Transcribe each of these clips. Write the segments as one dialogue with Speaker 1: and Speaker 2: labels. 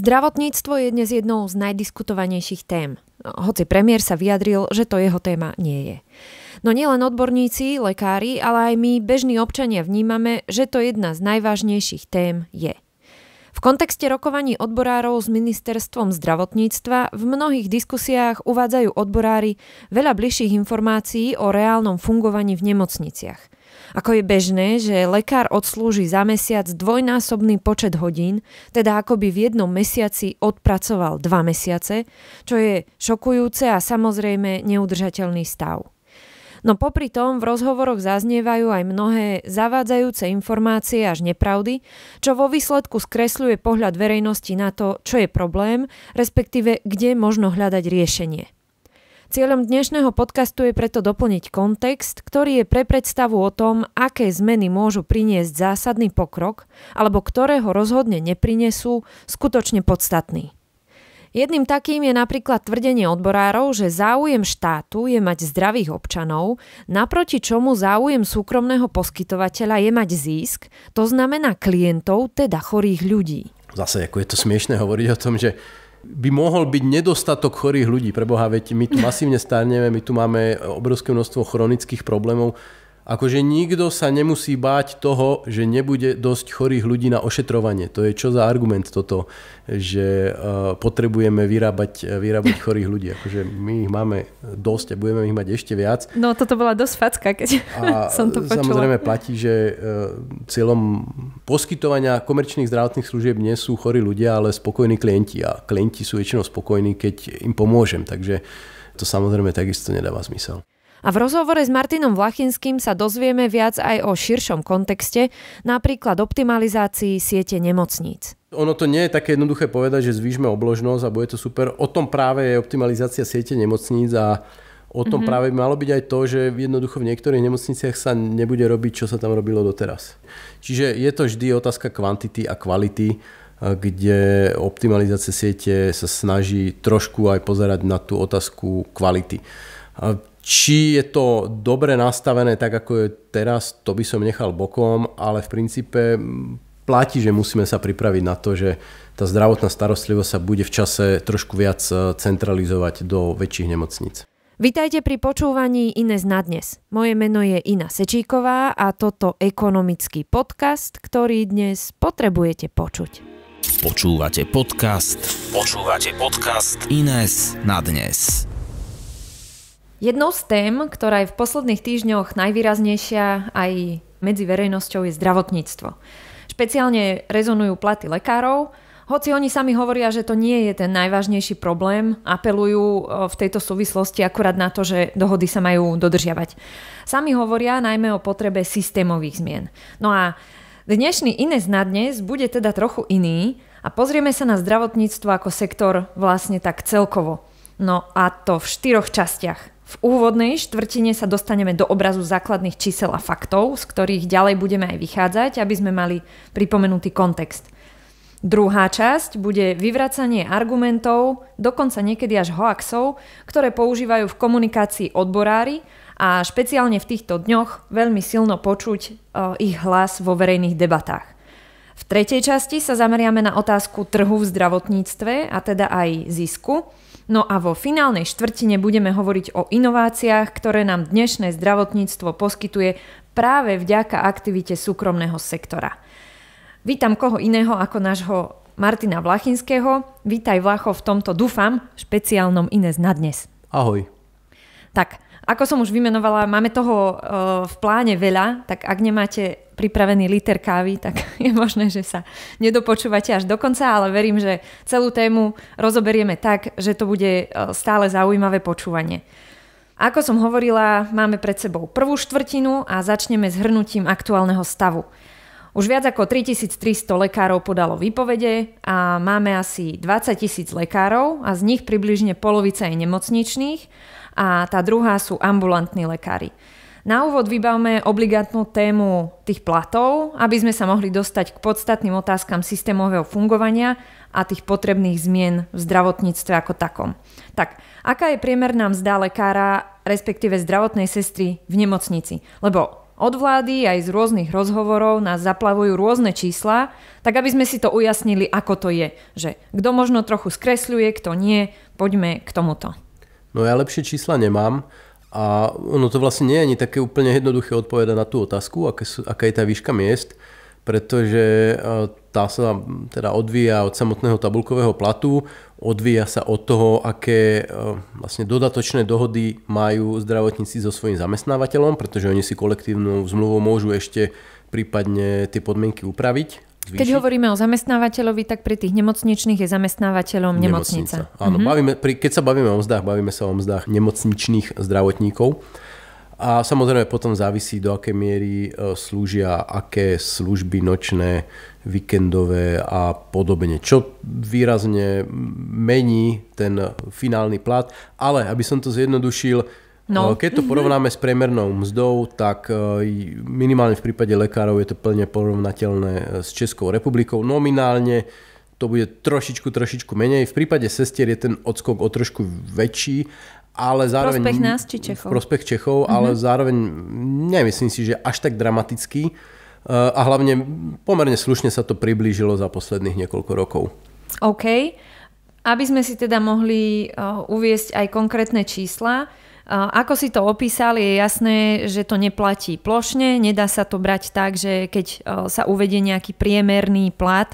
Speaker 1: Zdravotníctvo je dnes jednou z najdiskutovanejších tém. Hoci premiér sa vyjadril, že to jeho téma nie je. No nielen odborníci, lekári, ale aj my, bežní občania, vnímame, že to jedna z najvážnejších tém je. V kontexte rokovaní odborárov s ministerstvom zdravotníctva v mnohých diskusiách uvádzajú odborári veľa bližších informácií o reálnom fungovaní v nemocniciach – ako je bežné, že lekár odslúži za mesiac dvojnásobný počet hodín, teda ako by v jednom mesiaci odpracoval dva mesiace, čo je šokujúce a samozrejme neudržateľný stav. No popri tom v rozhovoroch zaznievajú aj mnohé zavádzajúce informácie až nepravdy, čo vo výsledku skresľuje pohľad verejnosti na to, čo je problém, respektíve kde možno hľadať riešenie. Cieľom dnešného podcastu je preto doplniť kontext, ktorý je pre predstavu o tom, aké zmeny môžu priniesť zásadný pokrok, alebo ktorého rozhodne neprinesú, skutočne podstatný. Jedným takým je napríklad tvrdenie odborárov, že záujem štátu je mať zdravých občanov, naproti čomu záujem súkromného poskytovateľa je mať zisk, to znamená klientov, teda chorých ľudí.
Speaker 2: Zase ako je to smiešne hovoriť o tom, že by mohol byť nedostatok chorých ľudí. Pre Boha, veď my tu masívne starneme, my tu máme obrovské množstvo chronických problémov. Akože nikto sa nemusí báť toho, že nebude dosť chorých ľudí na ošetrovanie. To je čo za argument toto, že eh, potrebujeme vyrábať, eh, vyrábať chorých ľudí. Akože my ich máme dosť a budeme ich mať ešte viac.
Speaker 1: No toto bola dosť facka, keď a som to počula. Samozrejme
Speaker 2: platí, že eh, cieľom poskytovania komerčných zdravotných služieb nie sú chorí ľudia, ale spokojní klienti. A klienti sú väčšinou spokojní, keď im pomôžem. Takže to samozrejme takisto nedáva zmysel.
Speaker 1: A v rozhovore s Martinom Vlachinským sa dozvieme viac aj o širšom kontexte, napríklad optimalizácii siete nemocníc.
Speaker 2: Ono to nie je také jednoduché povedať, že zvýšme obložnosť a bude to super. O tom práve je optimalizácia siete nemocníc a o tom mm-hmm. práve by malo byť aj to, že jednoducho v niektorých nemocniciach sa nebude robiť, čo sa tam robilo doteraz. Čiže je to vždy otázka kvantity a kvality, eh, kde optimalizácia siete sa snaží trošku aj pozerať na tú otázku kvality. Či je to dobre nastavené tak, ako je teraz, to by som nechal bokom, ale v princípe platí, že musíme sa pripraviť na to, že tá zdravotná starostlivosť sa bude v čase trošku viac e, centralizovať do väčších nemocníc.
Speaker 1: Vitajte pri počúvaní Ines na dnes. Moje meno je Ina Sečíková a toto ekonomický podcast, ktorý dnes potrebujete počuť.
Speaker 2: Počúvate podcast? Počúvate podcast Ines na dnes.
Speaker 1: Jednou z tém, ktorá je v posledných týždňoch najvýraznejšia aj medzi verejnosťou je zdravotníctvo. Špeciálne rezonujú platy lekárov, hoci oni sami hovoria, že to nie je ten najvážnejší problém, apelujú e, v tejto súvislosti akurát na to, že dohody sa majú dodržiavať. Sami hovoria najmä o potrebe systémových zmien. No a dnešný Ines na dnes bude teda trochu iný a pozrieme sa na zdravotníctvo ako sektor vlastne tak celkovo. No a to v štyroch častiach. V úvodnej štvrtine sa dostaneme do obrazu základných čísel a faktov, z ktorých ďalej budeme aj vychádzať, aby sme mali pripomenutý kontext. Druhá časť bude vyvracanie argumentov, dokonca niekedy až hoaxov, ktoré používajú v komunikácii odborári a špeciálne v týchto dňoch veľmi silno počuť e, ich hlas vo verejných debatách. V tretej časti sa zameriame na otázku trhu v zdravotníctve a teda aj zisku, No a vo finálnej štvrtine budeme hovoriť o inováciách, ktoré nám dnešné zdravotníctvo poskytuje práve vďaka aktivite súkromného sektora. Vítam koho iného ako nášho Martina Vlachinského. Vítaj Vlacho v tomto, dúfam, špeciálnom Inés na dnes. Ahoj. Tak, ako som už vymenovala, máme toho uh, v pláne veľa, tak ak nemáte pripravený liter kávy, tak je možné, že sa nedopočúvate až do konca, ale verím, že celú tému rozoberieme tak, že to bude eh, stále zaujímavé počúvanie. Ako som hovorila, máme pred sebou prvú štvrtinu a začneme s hrnutím aktuálneho stavu. Už viac ako 3300 lekárov podalo výpovede a máme asi 20 tisíc lekárov a z nich približne polovica je nemocničných a tá druhá sú ambulantní lekári. Na úvod vybavme obligátnu tému tých platov, aby sme sa mohli dostať k podstatným otázkam systémového fungovania a tých potrebných zmien v zdravotníctve ako takom. Tak, aká je priemerná mzda lekára, respektíve zdravotnej sestry v nemocnici? Lebo od vlády aj z rôznych rozhovorov nás zaplavujú rôzne čísla, tak aby sme si to ujasnili, ako to je, že kto možno trochu skresľuje, kto nie, poďme k tomuto.
Speaker 2: No ja lepšie čísla nemám a ono to vlastne nie je ani také úplne jednoduché odpovedať na tú otázku, aké sú, aká je tá výška miest, pretože eh, tá sa teda odvíja od samotného tabulkového platu, odvíja sa od toho, aké eh, vlastne dodatočné dohody majú zdravotníci so svojím zamestnávateľom, pretože oni si kolektívnou zmluvou môžu ešte prípadne tie podmienky upraviť zvýšiť. Keď
Speaker 1: hovoríme o zamestnávateľovi, tak pri tých nemocničných je zamestnávateľom nemocnica. nemocnica.
Speaker 2: Áno, mm-hmm. bavíme, pri, keď sa bavíme o mzdách, bavíme sa o mzdách nemocničných zdravotníkov. A samozrejme potom závisí, do akej miery e, slúžia, aké služby nočné, víkendové a podobne. Čo výrazne mení ten finálny plat. Ale aby som to zjednodušil, No. Eh, keď to mhm. porovnáme s priemernou mzdou, tak eh, minimálne v prípade lekárov je to plne porovnateľné eh, s Českou republikou. Nominálne to bude trošičku, trošičku menej. V prípade sestier je ten odskok o trošku väčší, ale zároveň... Prospech nás či Čechov. Prospech Čechov, mm-hmm. ale zároveň nemyslím si, že až tak dramatický. A hlavne pomerne slušne sa to priblížilo za posledných niekoľko rokov.
Speaker 1: OK. Aby sme si teda mohli uviesť aj konkrétne čísla, ako si to opísal, je jasné, že to neplatí plošne, nedá sa to brať tak, že keď e, sa uvedie nejaký priemerný plat,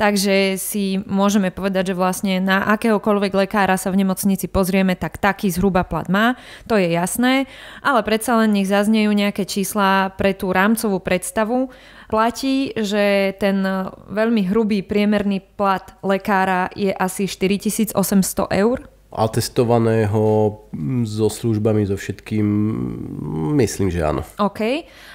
Speaker 1: takže si môžeme povedať, že vlastne na akéhokoľvek lekára sa v nemocnici pozrieme, tak taký zhruba plat má, to je jasné, ale predsa len nech zaznejú nejaké čísla pre tú rámcovú predstavu. Platí, že ten veľmi hrubý priemerný plat lekára je asi 4800 eur,
Speaker 2: atestovaného mm, so službami, so všetkým? Mm, myslím, že áno.
Speaker 1: OK.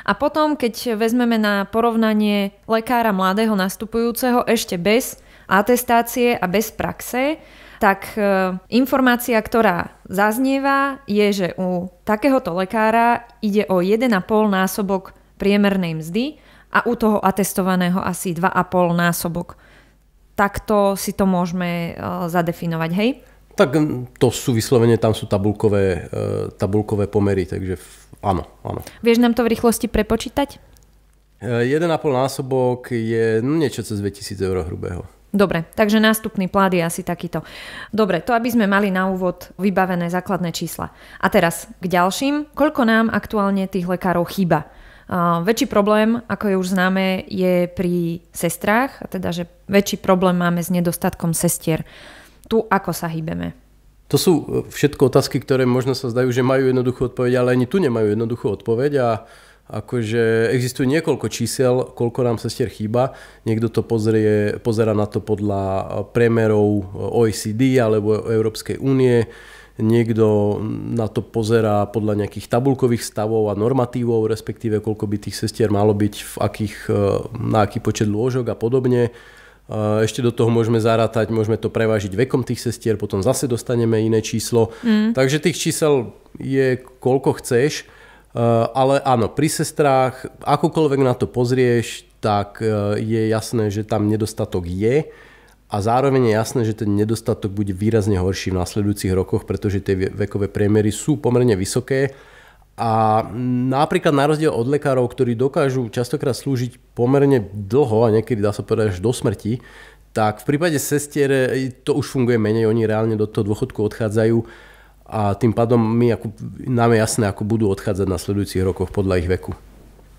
Speaker 1: A potom, keď vezmeme na porovnanie lekára mladého nastupujúceho ešte bez atestácie a bez praxe, tak e, informácia, ktorá zaznieva, je, že u takéhoto lekára ide o 1,5 násobok priemernej mzdy a u toho atestovaného asi 2,5 násobok. Takto si to môžeme e, zadefinovať, hej?
Speaker 2: Tak to sú vyslovene, tam sú tabulkové, e, tabulkové pomery, takže áno, áno.
Speaker 1: Vieš nám to v rýchlosti prepočítať?
Speaker 2: 1,5 e, násobok je no, niečo cez 2000 eur hrubého.
Speaker 1: Dobre, takže nástupný plát je asi takýto. Dobre, to aby sme mali na úvod vybavené základné čísla. A teraz k ďalším. Koľko nám aktuálne tých lekárov chýba? Uh, väčší problém, ako je už známe, je pri sestrách, teda, že väčší problém máme s nedostatkom sestier tu, ako sa hýbeme.
Speaker 2: To sú e, všetko otázky, ktoré možno sa zdajú, že majú jednoduchú odpoveď, ale ani tu nemajú jednoduchú odpoveď a akože existuje niekoľko čísel, koľko nám sestier chýba. Niekto to pozrie, pozera na to podľa priemerov OECD alebo Európskej únie, niekto na to pozerá podľa nejakých tabulkových stavov a normatívov, respektíve koľko by tých sestier malo byť, v akých, e, na aký počet lôžok a podobne. Ešte do toho môžeme zarátať, môžeme to prevážiť vekom tých sestier, potom zase dostaneme iné číslo. Mm. Takže tých čísel je koľko chceš, e, ale áno, pri sestrách, akokoľvek na to pozrieš, tak e, je jasné, že tam nedostatok je a zároveň je jasné, že ten nedostatok bude výrazne horší v následujúcich rokoch, pretože tie vekové priemery sú pomerne vysoké a napríklad na rozdiel od lekárov, ktorí dokážu častokrát slúžiť pomerne dlho, a niekedy dá sa povedať až do smrti, tak v prípade sestier to už funguje menej, oni reálne do toho dôchodku odchádzajú a tým pádom my, ako, nám je jasné, ako budú odchádzať na sledujúcich rokoch podľa ich veku.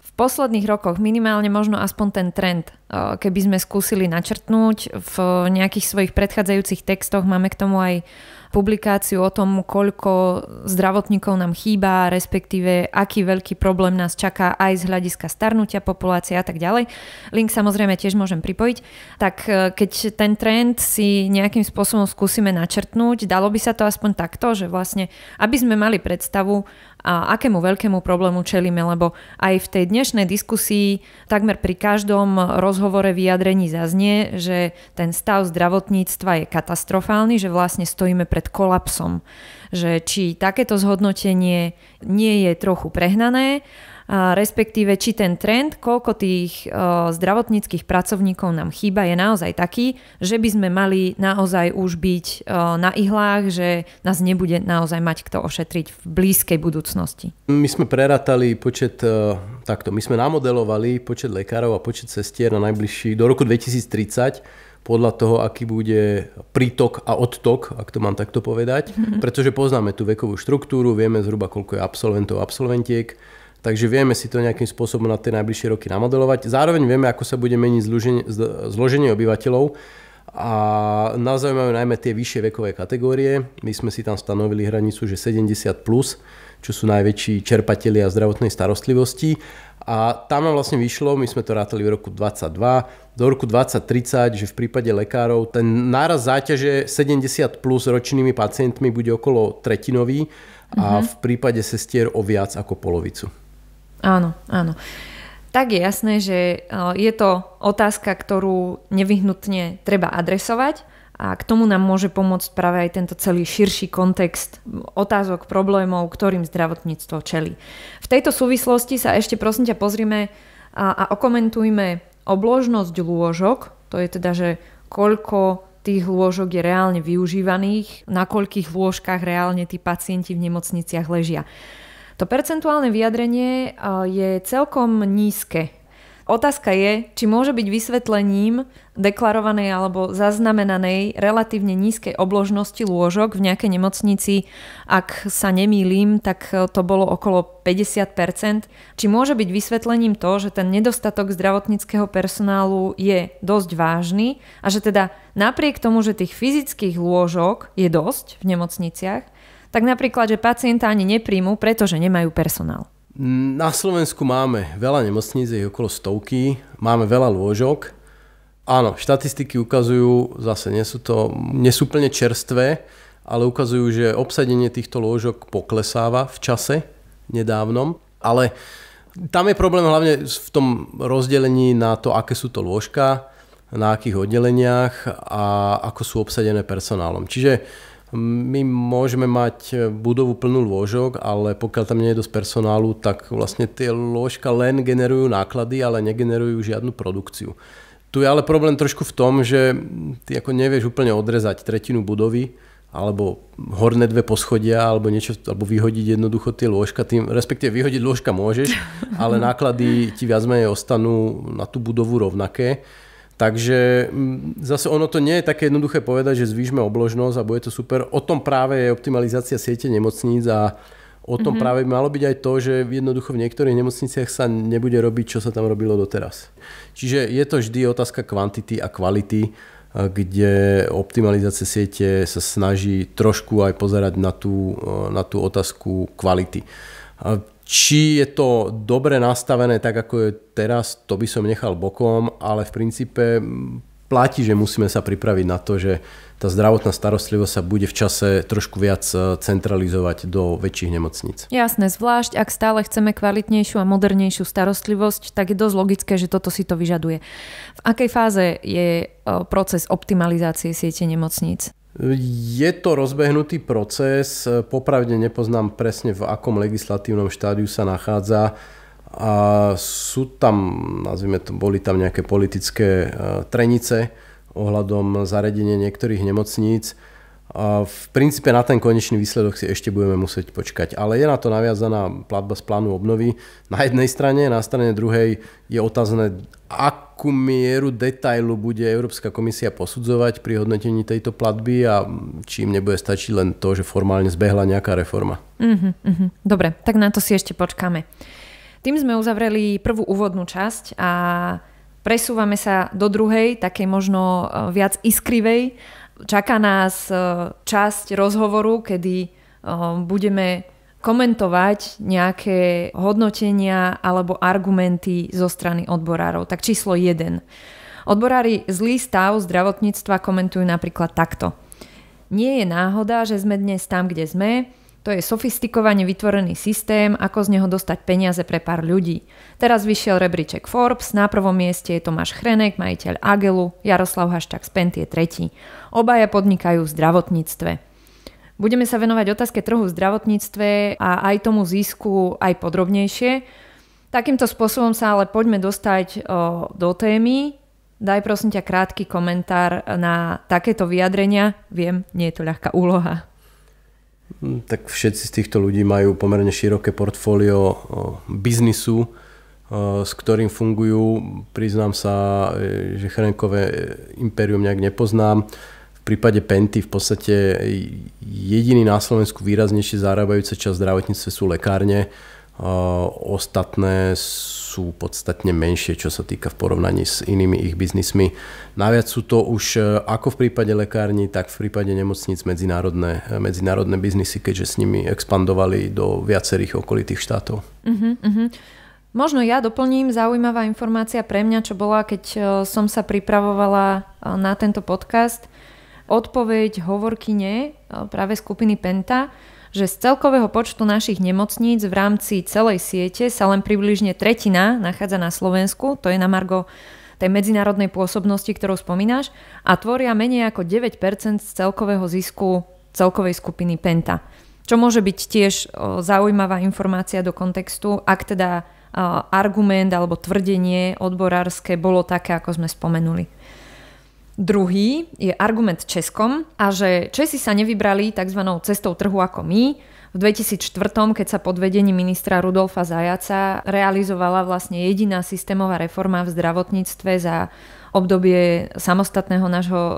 Speaker 1: V posledných rokoch minimálne možno aspoň ten trend, eh, keby sme skúsili načrtnúť, v nejakých svojich predchádzajúcich textoch máme k tomu aj publikáciu o tom, koľko zdravotníkov nám chýba, respektíve aký veľký problém nás čaká aj z hľadiska starnutia populácie a tak ďalej. Link samozrejme tiež môžem pripojiť. Tak e, keď ten trend si nejakým spôsobom skúsime načrtnúť, dalo by sa to aspoň takto, že vlastne, aby sme mali predstavu, a akému veľkému problému čelíme, lebo aj v tej dnešnej diskusii takmer pri každom rozhovore vyjadrení zaznie, že ten stav zdravotníctva je katastrofálny, že vlastne stojíme pred kolapsom. Že či takéto zhodnotenie nie je trochu prehnané respektíve či ten trend, koľko tých e, zdravotníckých pracovníkov nám chýba, je naozaj taký, že by sme mali naozaj už byť e, na ihlách, že nás nebude naozaj mať kto ošetriť v blízkej budúcnosti.
Speaker 2: My sme prerátali počet, e, takto, my sme namodelovali počet lekárov a počet sestier na najbližší, do roku 2030 podľa toho, aký bude prítok a odtok, ak to mám takto povedať, mhm. pretože poznáme tú vekovú štruktúru, vieme zhruba, koľko je absolventov, absolventiek, takže vieme si to nejakým spôsobom na tie najbližšie roky namodelovať. Zároveň vieme, ako sa bude meniť zloženie, zloženie obyvateľov a nás zaujímajú najmä tie vyššie vekové kategórie. My sme si tam stanovili hranicu, že 70+, plus, čo sú najväčší čerpatelia zdravotnej starostlivosti. A tam nám vlastne vyšlo, my sme to rátali v roku 22, do roku 2030, že v prípade lekárov ten náraz záťaže 70 plus ročnými pacientmi bude okolo tretinový a mhm. v prípade sestier o viac ako polovicu.
Speaker 1: Áno, áno. Tak je jasné, že e, je to otázka, ktorú nevyhnutne treba adresovať a k tomu nám môže pomôcť práve aj tento celý širší kontext otázok, problémov, ktorým zdravotníctvo čelí. V tejto súvislosti sa ešte prosím ťa pozrime a, a okomentujme obložnosť lôžok, to je teda, že koľko tých lôžok je reálne využívaných, na koľkých lôžkach reálne tí pacienti v nemocniciach ležia. To percentuálne vyjadrenie e, je celkom nízke. Otázka je, či môže byť vysvetlením deklarovanej alebo zaznamenanej relatívne nízkej obložnosti lôžok v nejakej nemocnici, ak sa nemýlim, tak e, to bolo okolo 50%. Či môže byť vysvetlením to, že ten nedostatok zdravotníckého personálu je dosť vážny a že teda napriek tomu, že tých fyzických lôžok je dosť v nemocniciach, tak napríklad, že pacienta ani nepríjmu, pretože nemajú personál.
Speaker 2: Na Slovensku máme veľa nemocníc, je okolo stovky, máme veľa lôžok. Áno, štatistiky ukazujú, zase nie sú to, nie sú plne čerstvé, ale ukazujú, že obsadenie týchto lôžok poklesáva v čase nedávnom, ale tam je problém hlavne v tom rozdelení na to, aké sú to lôžka, na akých oddeleniach a ako sú obsadené personálom. Čiže my môžeme mať e, budovu plnú lôžok, ale pokiaľ tam nie je dosť personálu, tak vlastne tie lôžka len generujú náklady, ale negenerujú žiadnu produkciu. Tu je ale problém trošku v tom, že ty ako nevieš úplne odrezať tretinu budovy, alebo horné dve poschodia, alebo niečo, alebo vyhodiť jednoducho tie lôžka, tým, respektíve vyhodiť lôžka môžeš, ale náklady ti viac menej ostanú na tú budovu rovnaké. Takže mm, zase ono to nie je také jednoduché povedať, že zvýšme obložnosť a bude to super. O tom práve je optimalizácia siete nemocníc a o tom mm-hmm. práve by malo byť aj to, že jednoducho v niektorých nemocniciach sa nebude robiť, čo sa tam robilo doteraz. Čiže je to vždy otázka kvantity a kvality, eh, kde optimalizácia siete sa snaží trošku aj pozerať na tú, eh, na tú otázku kvality. Či je to dobre nastavené tak, ako je teraz, to by som nechal bokom, ale v princípe platí, že musíme sa pripraviť na to, že tá zdravotná starostlivosť sa bude v čase trošku viac e, centralizovať do väčších nemocníc.
Speaker 1: Jasné, zvlášť ak stále chceme kvalitnejšiu a modernejšiu starostlivosť, tak je dosť logické, že toto si to vyžaduje. V akej fáze je e, proces optimalizácie siete nemocníc?
Speaker 2: Je to rozbehnutý proces, popravde nepoznám presne v akom legislatívnom štádiu sa nachádza a sú tam, nazvime to, boli tam nejaké politické e, trenice ohľadom zaredenia niektorých nemocníc. A v princípe na ten konečný výsledok si ešte budeme musieť počkať. Ale je na to naviazaná platba z plánu obnovy. Na jednej strane, na strane druhej je otázne, ak akú mieru detailu bude Európska komisia posudzovať pri hodnotení tejto platby a či im nebude stačiť len to, že formálne
Speaker 1: zbehla nejaká reforma. Uh-huh, uh-huh. Dobre, tak na to si ešte počkáme. Tým sme uzavreli prvú úvodnú časť a presúvame sa do druhej, takej možno e, viac iskrivej. Čaká nás e, časť rozhovoru, kedy e, budeme komentovať nejaké hodnotenia alebo argumenty zo strany odborárov. Tak číslo 1. Odborári zlý stav zdravotníctva komentujú napríklad takto. Nie je náhoda, že sme dnes tam, kde sme, to je sofistikovane vytvorený systém, ako z neho dostať peniaze pre pár ľudí. Teraz vyšiel rebríček Forbes, na prvom mieste je Tomáš Chrenek, majiteľ Agelu, Jaroslav Haščák z Pentie 3. Obaja podnikajú v zdravotníctve. Budeme sa venovať otázke trhu v zdravotníctve a aj tomu zisku aj podrobnejšie. Takýmto spôsobom sa ale poďme dostať do témy. Daj prosím ťa krátky komentár na takéto vyjadrenia. Viem, nie je to ľahká úloha.
Speaker 2: Hm, tak všetci z týchto ľudí majú pomerne široké portfólio biznisu, s ktorým fungujú. Priznám sa, e, že Chrenkové e, imperium nejak nepoznám prípade Penty v podstate jediný na Slovensku výraznejšie zarábajúce časť zdravotníctve sú lekárne, ostatné sú podstatne menšie, čo sa týka v porovnaní s inými ich biznismi. Naviac sú to už e, ako v prípade lekární, tak v prípade nemocníc medzinárodné, e, medzinárodné biznisy, keďže s nimi expandovali do viacerých okolitých štátov.
Speaker 1: Uh-huh, uh-huh. Možno ja doplním zaujímavá informácia pre mňa, čo bola, keď e, som sa pripravovala na tento podcast – odpoveď hovorkyne e, práve skupiny Penta, že z celkového počtu našich nemocníc v rámci celej siete sa len približne tretina nachádza na Slovensku, to je na Margo tej medzinárodnej pôsobnosti, ktorú spomínaš, a tvoria menej ako 9% z celkového zisku celkovej skupiny Penta. Čo môže byť tiež e, zaujímavá informácia do kontextu, ak teda e, argument alebo tvrdenie odborárske bolo také, ako sme spomenuli. Druhý je argument Českom a že Česi sa nevybrali tzv. cestou trhu ako my. V 2004, keď sa pod vedením ministra Rudolfa Zajaca realizovala vlastne jediná systémová reforma v zdravotníctve za obdobie samostatného nášho e,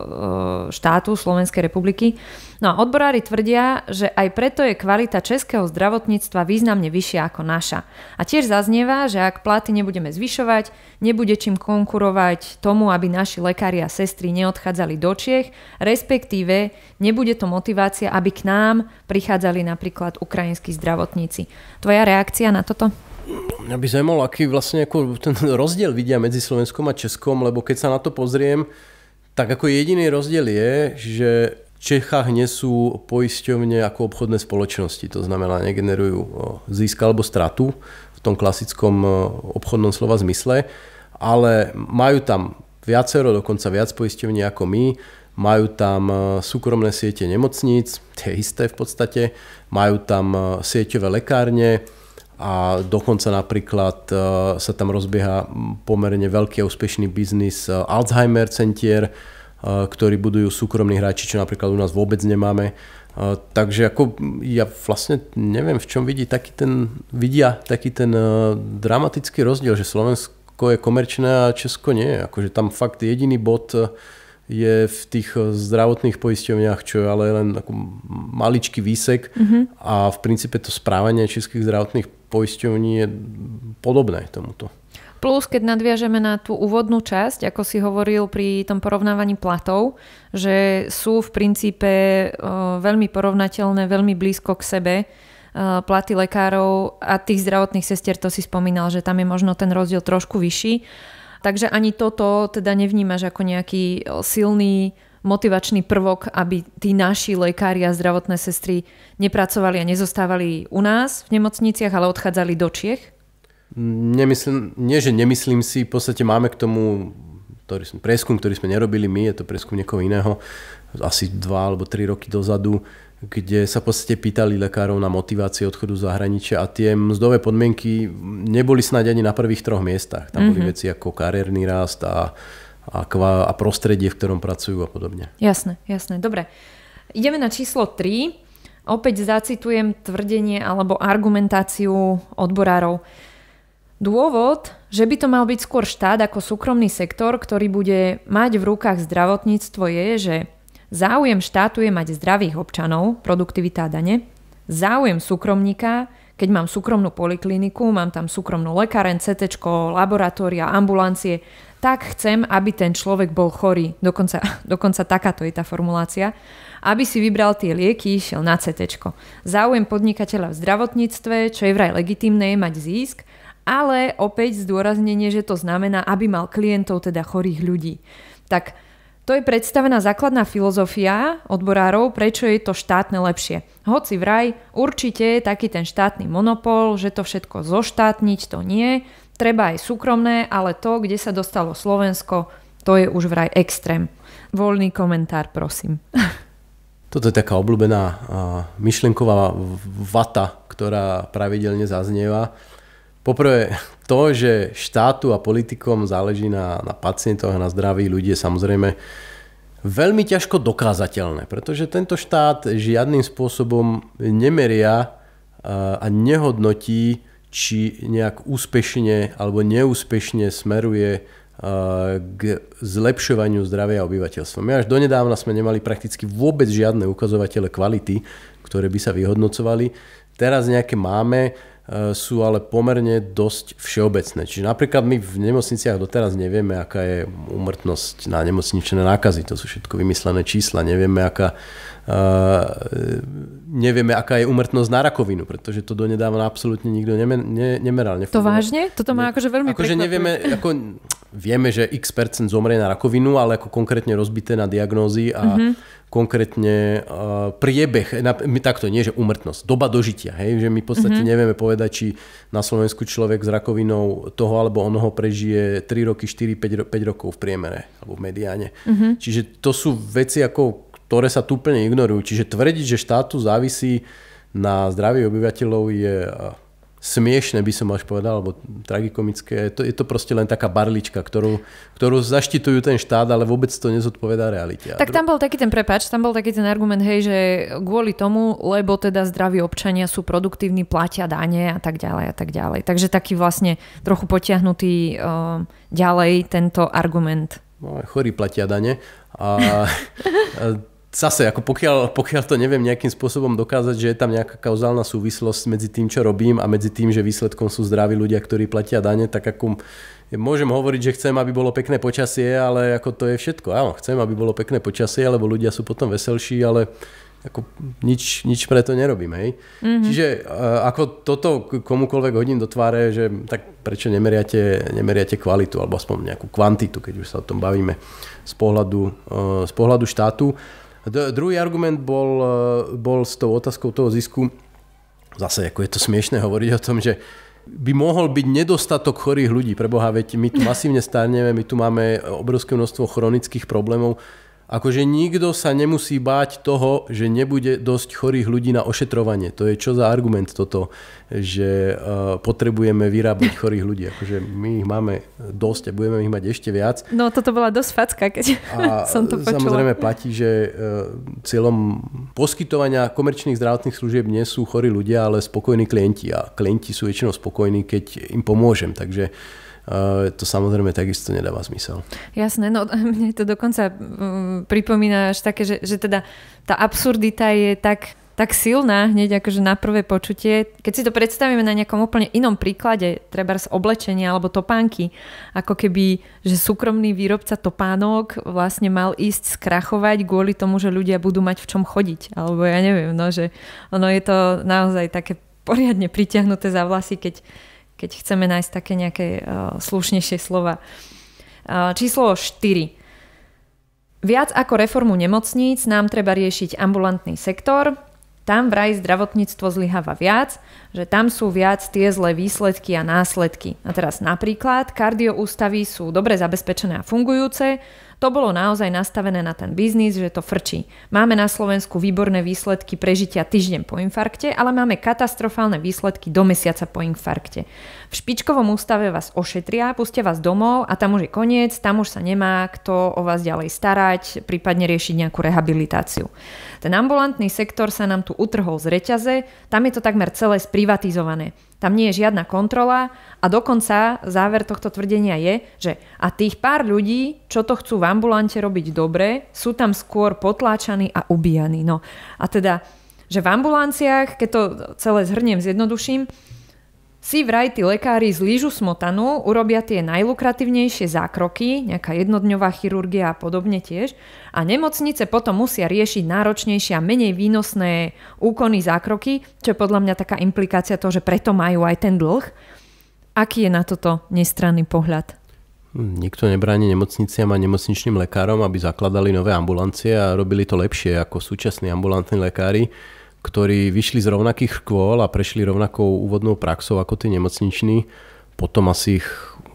Speaker 1: štátu Slovenskej republiky. No a odborári tvrdia, že aj preto je kvalita českého zdravotníctva významne vyššia ako naša. A tiež zaznieva, že ak platy nebudeme zvyšovať, nebude čím konkurovať tomu, aby naši lekári a sestry neodchádzali do Čiech, respektíve nebude to motivácia, aby k nám prichádzali napríklad ukrajinskí zdravotníci. Tvoja reakcia na toto?
Speaker 2: by zaujímalo, aký vlastne ako ten rozdiel vidia medzi Slovenskom a Českom, lebo keď sa na to pozriem, tak ako jediný rozdiel je, že v Čechách nie sú poisťovne ako obchodné spoločnosti, to znamená negenerujú získ alebo stratu v tom klasickom obchodnom slova zmysle, ale majú tam viacero, dokonca viac poisťovní ako my, majú tam súkromné siete nemocníc, tie isté v podstate, majú tam sieťové lekárne, a dokonca napríklad e, sa tam rozbieha pomerne veľký a úspešný biznis e, Alzheimer centier, e, ktorý budujú súkromní hráči, čo napríklad u nás vôbec nemáme. Takže ako ja vlastne neviem, v čom vidí taký ten, vidia taký ten dramatický rozdiel, že Slovensko je komerčné a Česko nie. Akože tam fakt jediný bod je v tých zdravotných poisťovniach, čo je ale len ako maličký výsek mm-hmm. a v princípe to správanie českých zdravotných poisťovní je podobné tomuto.
Speaker 1: Plus, keď nadviažeme na tú úvodnú časť, ako si hovoril pri tom porovnávaní platov, že sú v princípe e, veľmi porovnateľné, veľmi blízko k sebe e, platy lekárov a tých zdravotných sestier, to si spomínal, že tam je možno ten rozdiel trošku vyšší. Takže ani toto teda nevnímaš ako nejaký silný motivačný prvok, aby tí naši lekári a zdravotné sestry nepracovali a nezostávali u nás v nemocniciach, ale odchádzali do Čiech?
Speaker 2: Nemyslím, nie, že nemyslím si, v podstate máme k tomu ktorý, preskum, ktorý sme nerobili my, je to preskum niekoho iného, asi dva alebo tri roky dozadu, kde sa v podstate pýtali lekárov na motiváciu odchodu z zahraničia a tie mzdové podmienky neboli snáď ani na prvých troch miestach. Tam boli mm-hmm. veci ako kariérny rast a a, a prostredie, v ktorom pracujú a podobne.
Speaker 1: Jasné, jasné. Dobre. Ideme na číslo 3. Opäť zacitujem tvrdenie alebo argumentáciu odborárov. Dôvod, že by to mal byť skôr štát ako súkromný sektor, ktorý bude mať v rukách zdravotníctvo je, že záujem štátu je mať zdravých občanov, produktivita a dane, záujem súkromníka, keď mám súkromnú polikliniku, mám tam súkromnú lekáren, CT, laboratória, ambulancie, tak chcem, aby ten človek bol chorý. Dokonca, dokonca takáto je tá formulácia. Aby si vybral tie lieky, šiel na CT. Záujem podnikateľa v zdravotníctve, čo je vraj legitimné, je mať zisk, ale opäť zdôraznenie, že to znamená, aby mal klientov, teda chorých ľudí. Tak to je predstavená základná filozofia odborárov, prečo je to štátne lepšie. Hoci vraj, určite taký ten štátny monopol, že to všetko zoštátniť, to nie, Treba aj súkromné, ale to, kde sa dostalo Slovensko, to je už vraj extrém. Voľný komentár, prosím.
Speaker 2: Toto je taká obľúbená myšlienková vata, ktorá pravidelne zaznieva. Poprvé to, že štátu a politikom záleží na, na pacientoch a na zdraví ľudí je samozrejme veľmi ťažko dokázateľné, pretože tento štát žiadnym spôsobom nemeria a nehodnotí či nejak úspešne alebo neúspešne smeruje eh, k zlepšovaniu zdravia obyvateľstva. My až donedávna sme nemali prakticky vôbec žiadne ukazovatele kvality, ktoré by sa vyhodnocovali. Teraz nejaké máme, eh, sú ale pomerne dosť všeobecné. Čiže napríklad my v nemocniciach doteraz nevieme, aká je umrtnosť na nemocničné nákazy. To sú všetko vymyslené čísla. Nevieme, aká Eh, nevieme, aká je umrtnosť na rakovinu, pretože to donedávno absolútne nikto nemer, ne, nemeral. Nefungoval.
Speaker 1: To vážne? Toto má akože veľmi akože nevieme, ako,
Speaker 2: vieme, že x percent zomrie na rakovinu, ale ako konkrétne rozbité na diagnózy a mm-hmm. konkrétne uh, priebeh, na, my takto nie, že umrtnosť, doba dožitia, hej, že my v podstate mm-hmm. nevieme povedať, či na Slovensku človek s rakovinou toho alebo onoho prežije 3 roky, 4, 5, 5 rokov v priemere alebo v mediáne. Mm-hmm. Čiže to sú veci ako ktoré sa tu úplne ignorujú. Čiže tvrdiť, že štátu závisí na zdraví obyvateľov je eh, smiešne by som až povedal, alebo tragikomické. Je to, je to proste len taká barlička, ktorú, ktorú zaštitujú ten štát, ale vôbec to nezodpovedá realite. Tak tam
Speaker 1: bol taký ten prepač, tam bol taký ten argument, hej, že kvôli tomu, lebo teda zdraví občania sú produktívni, platia dane a tak ďalej a tak ďalej. Takže taký vlastne trochu potiahnutý uh, ďalej tento argument.
Speaker 2: No, chorí platia dane. A, zase, ako pokiaľ, pokiaľ to neviem nejakým spôsobom dokázať, že je tam nejaká kauzálna súvislosť medzi tým, čo robím a medzi tým, že výsledkom sú zdraví ľudia, ktorí platia dane, tak ako môžem hovoriť, že chcem, aby bolo pekné počasie, ale ako to je všetko. Áno, chcem, aby bolo pekné počasie, lebo ľudia sú potom veselší, ale ako nič, nič pre to nerobím, hej. Mm-hmm. Čiže e, ako toto komukoľvek hodím do tváre, že tak prečo nemeriate, nemeriate kvalitu, alebo aspoň nejakú kvantitu, keď už sa o tom bavíme z pohľadu, e, z pohľadu štátu. Druhý argument bol, e, bol s tou otázkou toho zisku. Zase ako je to smiešne hovoriť o tom, že by mohol byť nedostatok chorých ľudí. Pre Boha, veď my tu masívne starneme, my tu máme obrovské množstvo chronických problémov Akože nikto sa nemusí báť toho, že nebude dosť chorých ľudí na ošetrovanie. To je čo za argument toto, že e, potrebujeme vyrábať chorých ľudí. Akože my ich máme dosť a budeme ich mať ešte viac.
Speaker 1: No toto bola dosť facka, keď a som to počula. samozrejme
Speaker 2: platí, že e, cieľom poskytovania komerčných zdravotných služieb nie sú chorí ľudia, ale spokojní klienti. A klienti sú väčšinou spokojní, keď im pomôžem. Takže Eh, to samozrejme takisto nedáva zmysel.
Speaker 1: Jasné, no mne to dokonca mm, pripomína až také, že, že teda tá absurdita je tak tak silná hneď akože na prvé počutie. Keď si to predstavíme na nejakom úplne inom príklade, treba z oblečenia alebo topánky, ako keby, že súkromný výrobca topánok vlastne mal ísť skrachovať kvôli tomu, že ľudia budú mať v čom chodiť. Alebo ja neviem, no, že ono je to naozaj také poriadne pritiahnuté za vlasy, keď keď chceme nájsť také nejaké uh, slušnejšie slova. Uh, číslo 4. Viac ako reformu nemocníc nám treba riešiť ambulantný sektor. Tam vraj zdravotníctvo zlyháva viac, že tam sú viac tie zlé výsledky a následky. A teraz napríklad kardioústavy sú dobre zabezpečené a fungujúce, to bolo naozaj nastavené na ten biznis, že to frčí. Máme na Slovensku výborné výsledky prežitia týždeň po infarkte, ale máme katastrofálne výsledky do mesiaca po infarkte. V špičkovom ústave vás ošetria, pustia vás domov a tam už je koniec, tam už sa nemá kto o vás ďalej starať, prípadne riešiť nejakú rehabilitáciu. Ten ambulantný sektor sa nám tu utrhol z reťaze, tam je to takmer celé sprivatizované. Tam nie je žiadna kontrola a dokonca záver tohto tvrdenia je, že a tých pár ľudí, čo to chcú v ambulante robiť dobre, sú tam skôr potláčaní a ubíjaní. No a teda, že v ambulanciách, keď to celé zhrniem, zjednoduším, si vraj tí lekári z lížu smotanu urobia tie najlukratívnejšie zákroky, nejaká jednodňová chirurgia a podobne tiež, a nemocnice potom musia riešiť náročnejšie a menej výnosné úkony zákroky, čo je podľa mňa taká implikácia toho, že preto majú aj ten dlh. Aký je na toto nestranný pohľad?
Speaker 2: Nikto nebráni nemocniciam a nemocničným lekárom, aby zakladali nové ambulancie a robili to lepšie ako súčasní ambulantní lekári ktorí vyšli z rovnakých škôl a prešli rovnakou úvodnou praxou ako tí nemocniční. Potom asi ich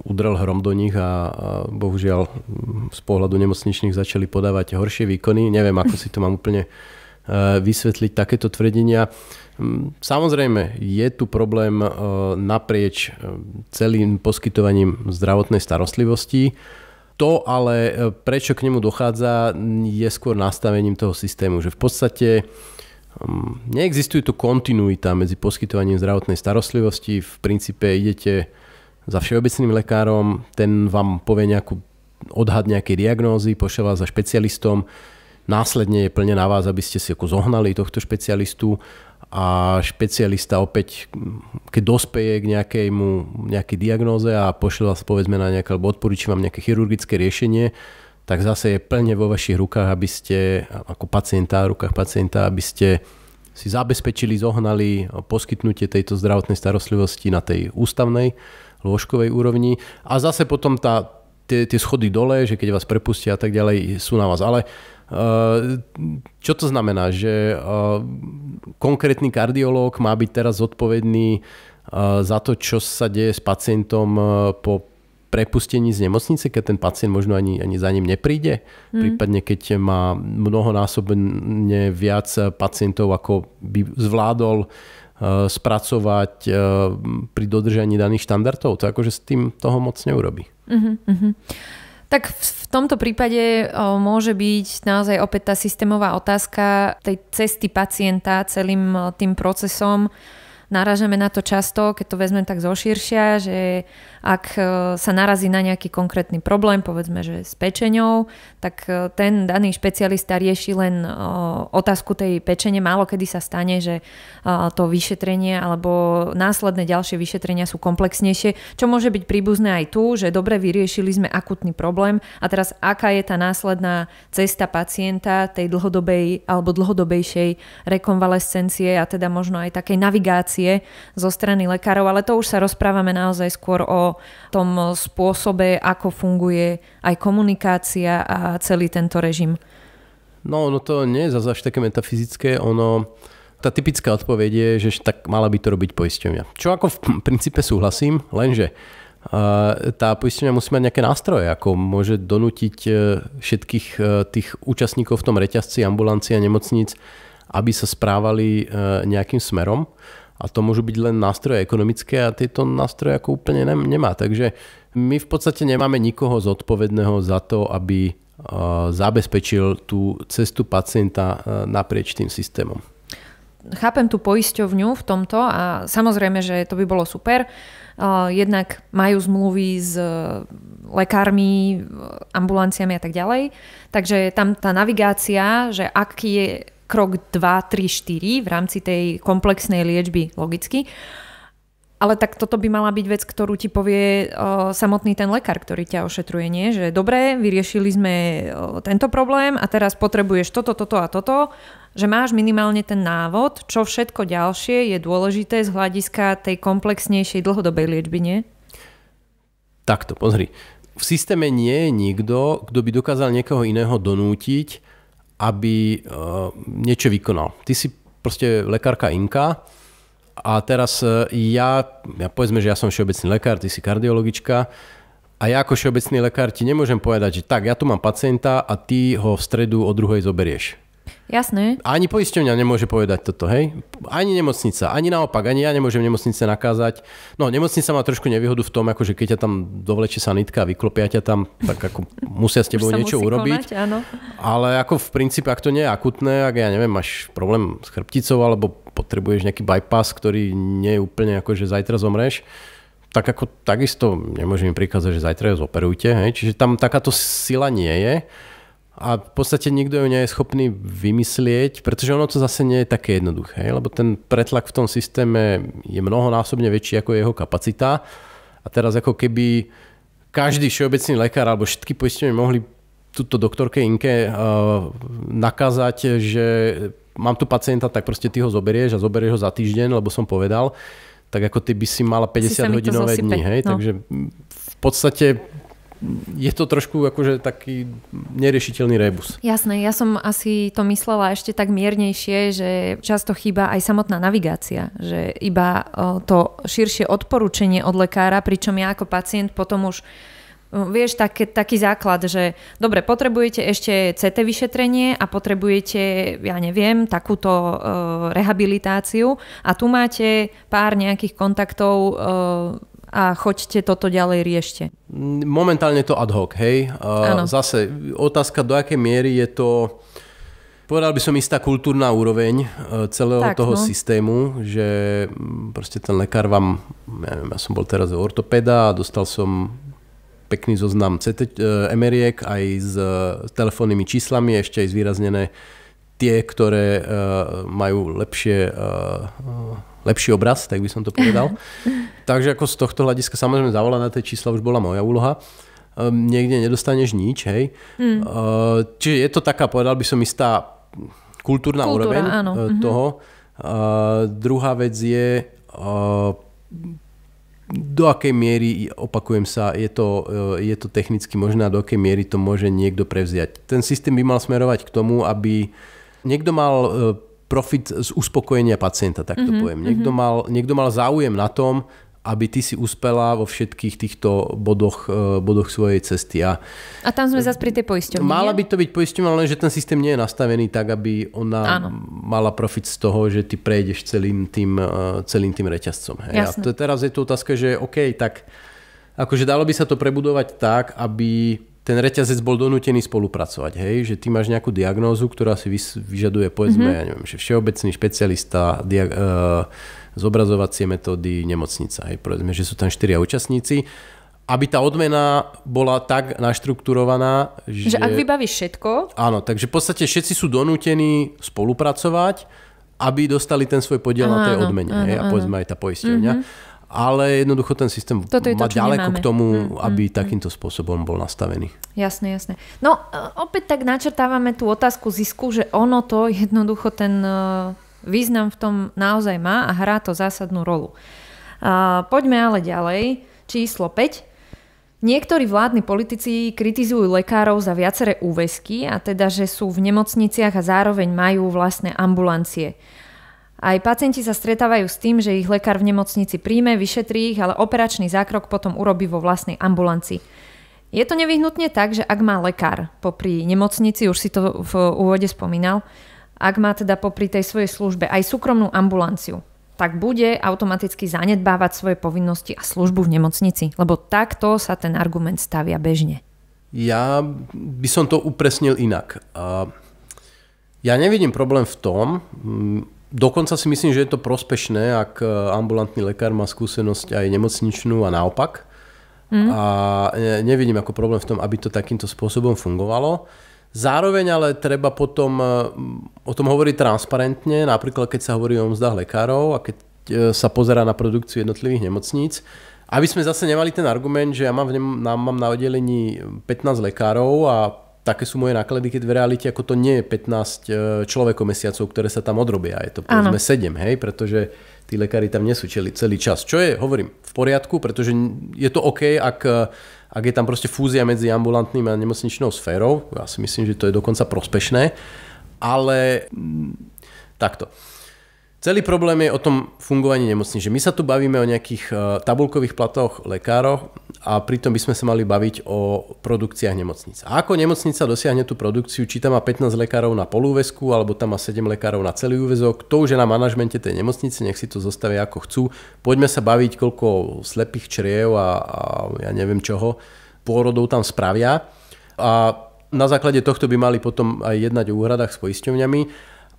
Speaker 2: udrel hrom do nich a, a bohužiaľ z pohľadu nemocničných začali podávať horšie výkony. Neviem, ako si to mám úplne e, vysvetliť takéto tvrdenia. Mm, samozrejme, je tu problém e, naprieč e, celým poskytovaním zdravotnej starostlivosti. To ale, prečo k nemu dochádza, je skôr nastavením toho systému, že v podstate uh, Hm, neexistuje tu kontinuita medzi poskytovaním zdravotnej starostlivosti. V princípe idete za všeobecným lekárom, ten vám povie nejakú odhad nejakej diagnózy, pošle vás za špecialistom, následne je plne na vás, aby ste si ako zohnali tohto špecialistu a špecialista opäť, keď dospeje k nejakému, nejakej diagnóze a pošle vás povedzme na nejaké, alebo odporúči vám nejaké chirurgické riešenie, tak zase je plne vo vašich rukách, aby ste, ako pacienta, rukách pacienta, aby ste si zabezpečili, zohnali poskytnutie tejto zdravotnej starostlivosti na tej ústavnej lôžkovej úrovni a zase potom tá, tie, tie schody dole, že keď vás prepustia a tak ďalej, sú na vás. Ale e, čo to znamená, že e, konkrétny kardiológ má byť teraz zodpovedný e, za to, čo sa deje s pacientom po prepustení z nemocnice, keď ten pacient možno ani, ani za ním nepríde, mm. prípadne keď má mnohonásobne viac pacientov, ako by zvládol eh, spracovať eh, pri dodržaní daných štandardov. To akože s tým toho moc neurobi.
Speaker 1: Mm-hmm. Tak v, tomto prípade môže byť naozaj opäť tá systémová otázka tej cesty pacienta celým tým procesom Náražame na to často, keď to vezmem tak zoširšia, že ak e, sa narazí na nejaký konkrétny problém, povedzme, že s pečenou, tak e, ten daný špecialista rieši len e, otázku tej pečene. Málo kedy sa stane, že to vyšetrenie alebo následné ďalšie vyšetrenia sú komplexnejšie, čo môže byť príbuzné aj tu, že dobre vyriešili sme akutný problém a teraz aká je tá následná cesta pacienta tej dlhodobej alebo dlhodobejšej rekonvalescencie a teda možno aj takej navigácie informácie zo strany lekárov, ale to už sa rozprávame naozaj skôr o tom spôsobe, ako funguje aj komunikácia a celý tento režim.
Speaker 2: No, no to nie je zase až také metafyzické. Ono, tá typická odpoveď je, že tak mala by to robiť poisťovňa. Čo ako v princípe súhlasím, lenže tá poistenia musí mať nejaké nástroje, ako môže donútiť e, všetkých e, tých účastníkov v tom reťazci, a nemocnic, aby sa správali e, nejakým smerom a to môžu byť len nástroje ekonomické a tieto nástroje ako úplne nemá. Takže my v podstate nemáme nikoho zodpovedného za to, aby zabezpečil tú cestu pacienta naprieč tým systémom.
Speaker 1: Chápem tú poisťovňu v tomto a samozrejme, že to by bolo super. Jednak majú zmluvy s e, lekármi, e, ambulanciami a tak ďalej. Takže tam tá navigácia, že aký je krok 2, 3, 4 v rámci tej komplexnej liečby logicky. Ale tak toto by mala byť vec, ktorú ti povie o, e, samotný ten lekár, ktorý ťa ošetruje, nie? Že dobre, vyriešili sme o, e, tento problém a teraz potrebuješ toto, toto a toto, že máš minimálne ten návod, čo všetko ďalšie je dôležité z hľadiska tej komplexnejšej dlhodobej liečby, nie?
Speaker 2: Takto, pozri. V systéme nie je nikto, kto by dokázal niekoho iného donútiť, aby eh, niečo vykonal. Ty si proste lekárka Inka a teraz eh, ja, ja povedzme, že ja som všeobecný lekár, ty si kardiologička a ja ako všeobecný lekár ti nemôžem povedať, že tak, ja tu mám pacienta a ty ho v stredu o druhej zoberieš. Jasné. Ani poisťovňa nemôže povedať toto, hej? Ani nemocnica, ani naopak, ani ja nemôžem nemocnice nakázať. No, nemocnica má trošku nevýhodu v tom, akože keď ťa tam dovleče sanitka a vyklopia ťa tam, tak ako musia s tebou niečo urobiť. Konať, áno. Ale ako v princípe, ak to nie je akutné, ak ja neviem, máš problém s chrbticou alebo potrebuješ nejaký bypass, ktorý nie je úplne ako, že zajtra zomreš, tak ako takisto nemôžem im prikázať, že zajtra ju zoperujte. Hej? Čiže tam takáto sila nie je a v podstate nikto ju nie je schopný vymyslieť, pretože ono to zase nie je také jednoduché, lebo ten pretlak v tom systéme je mnohonásobne väčší ako jeho kapacita a teraz ako keby každý všeobecný lekár alebo všetky poistenie mohli túto doktorke Inke eh, nakázať, že mám tu pacienta, tak proste ty ho zoberieš a zoberieš ho za týždeň, lebo som povedal, tak ako ty by si mala 50 hodinové dní. hej? No. takže v podstate je to trošku akože taký neriešiteľný rebus. Jasné,
Speaker 1: ja som asi to myslela ešte tak miernejšie, že často chýba aj samotná navigácia, že iba to širšie odporúčanie od lekára, pričom ja ako pacient potom už vieš, tak, taký základ, že dobre, potrebujete ešte CT vyšetrenie a potrebujete, ja neviem, takúto e, rehabilitáciu a tu máte pár nejakých kontaktov e, a choďte toto ďalej riešte.
Speaker 2: Momentálne to ad hoc, hej. Ano. Zase otázka, do akej miery je to povedal by som istá kultúrna úroveň e, celého tak, toho no. systému, že mm, proste ten lekár vám, ja, neviem, ja som bol teraz u ortopeda a dostal som pekný zoznam CT, e, emeriek aj s e, telefónnymi číslami, ešte aj zvýraznené tie, ktoré majú lepšie lepší obraz, tak by som to povedal. Takže ako z tohto hľadiska samozrejme na tie čísla už bola moja úloha. Um, niekde nedostaneš nič, hej. Mm. Uh, čiže je to taká, povedal by som, istá kultúrna Kultúra, úroveň áno. Ehm, mhm. toho. Uh, druhá vec je, uh, do akej miery, opakujem sa, je to, uh, je to technicky možné a do akej miery to môže niekto prevziať. Ten systém by mal smerovať k tomu, aby niekto mal profit z uspokojenia pacienta, tak to mm-hmm. poviem. Niekto mhm. mal, niekto mal záujem na tom, aby ty si uspela vo všetkých týchto bodoch, e, bodoch svojej cesty. A,
Speaker 1: a tam sme zase pri tej poisťovni. Mala by
Speaker 2: to byť poisťovňa, že ten systém nie je nastavený tak, aby ona Áno. mala profit z toho, že ty prejdeš celým tým, e, celým tým reťazcom. Hej. A to, teraz je tu otázka, že OK, tak akože dalo by sa to prebudovať tak, aby ten reťazec bol donútený spolupracovať, hej? že ty máš nejakú diagnózu, ktorá si vyžaduje, povedzme, mm-hmm. ja neviem, že všeobecný špecialista, dia- uh, zobrazovacie metódy, nemocnica, hej? povedzme, že sú tam štyria účastníci, aby tá odmena bola tak naštrukturovaná, že... Že ak
Speaker 1: vybavíš všetko...
Speaker 2: Áno, takže v podstate všetci sú donútení spolupracovať, aby dostali ten svoj podiel áno, na tej odmene, áno, hej? a povedzme aj tá poisťovňa. Mm-hmm ale jednoducho ten systém Toto je má to, ďaleko nemáme. k tomu, mm, mm, aby mm, takýmto spôsobom bol nastavený.
Speaker 1: Jasne, jasne. No e, opäť tak načrtávame tú otázku zisku, že ono to jednoducho ten e, význam v tom naozaj má a hrá to zásadnú rolu. E, poďme ale ďalej. Číslo 5. Niektorí vládni politici kritizujú lekárov za viaceré úvesky, a teda, že sú v nemocniciach a zároveň majú vlastné ambulancie. Aj pacienti sa stretávajú s tým, že ich lekár v nemocnici príjme, vyšetrí ich, ale operačný zákrok potom urobí vo vlastnej ambulanci. Je to nevyhnutne tak, že ak má lekár popri nemocnici, už si to v úvode spomínal, ak má teda popri tej svojej službe aj súkromnú ambulanciu, tak bude automaticky zanedbávať svoje povinnosti a službu v nemocnici, lebo takto sa ten argument stavia bežne.
Speaker 2: Ja by som to upresnil inak. Ja nevidím problém v tom, Dokonca si myslím, že je to prospešné, ak e, ambulantný lekár má skúsenosť aj nemocničnú a naopak. Mm. A nevidím ako problém v tom, aby to takýmto spôsobom fungovalo. Zároveň ale treba potom e, o tom hovoriť transparentne, napríklad keď sa hovorí o mzdách lekárov a keď e, sa pozerá na produkciu jednotlivých nemocníc, aby sme zase nemali ten argument, že ja mám, v nem- mám na oddelení 15 lekárov a také sú moje náklady, keď v realite ako to nie je 15 e, človekov mesiacov, ktoré sa tam odrobia. Je to povedzme ano. 7, hej, pretože tí lekári tam nesú čeli celý, celý čas. Čo je, hovorím, v poriadku, pretože je to OK, ak, e, ak je tam proste fúzia medzi ambulantným a nemocničnou sférou. Ja si myslím, že to je dokonca prospešné. Ale takto. Celý problém je o tom fungovaní nemocní, že my sa tu bavíme o nejakých e, tabulkových platoch lekárov a pritom by sme sa mali baviť o produkciách nemocníc. A ako nemocnica dosiahne tú produkciu, či tam má 15 lekárov na polúvesku alebo tam má 7 lekárov na celý úvezok, to už je na manažmente tej nemocnice, nech si to zostavia ako chcú. Poďme sa baviť, koľko slepých čriev a, a ja neviem čoho pôrodov tam spravia. A na základe tohto by mali potom aj jednať o úhradách s poisťovňami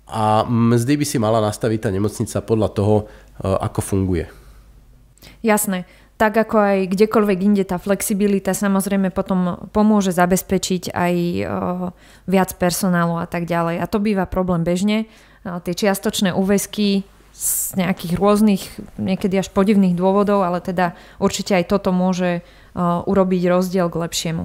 Speaker 2: a mzdy by si mala nastaviť tá nemocnica podľa toho, e, ako funguje.
Speaker 1: Jasné. Tak ako aj kdekoľvek inde tá flexibilita samozrejme potom pomôže zabezpečiť aj e, viac personálu a tak ďalej. A to býva problém bežne. E, tie čiastočné úvesky z nejakých rôznych, niekedy až podivných dôvodov, ale teda určite aj toto môže urobiť rozdiel k lepšiemu.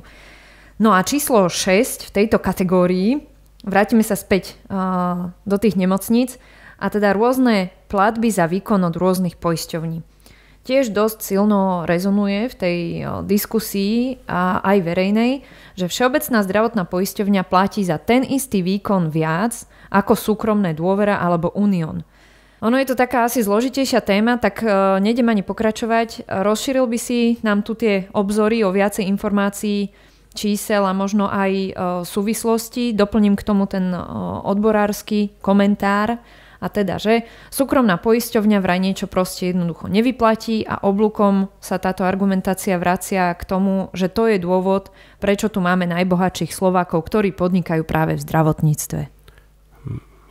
Speaker 1: No a číslo 6 v tejto kategórii vrátime sa späť uh, do tých nemocníc a teda rôzne platby za výkon od rôznych poisťovní. Tiež dosť silno rezonuje v tej uh, diskusii a aj verejnej, že Všeobecná zdravotná poisťovňa platí za ten istý výkon viac ako súkromné dôvera alebo Unión. Ono je to taká asi zložitejšia téma, tak uh, nejdem ani pokračovať. Rozšíril by si nám tu tie obzory o viacej informácií čísel a možno aj e, súvislosti. Doplním k tomu ten e, odborársky komentár. A teda, že súkromná poisťovňa vraj niečo proste jednoducho nevyplatí a oblúkom sa táto argumentácia vracia k tomu, že to je dôvod, prečo tu máme najbohatších Slovákov, ktorí podnikajú práve v zdravotníctve.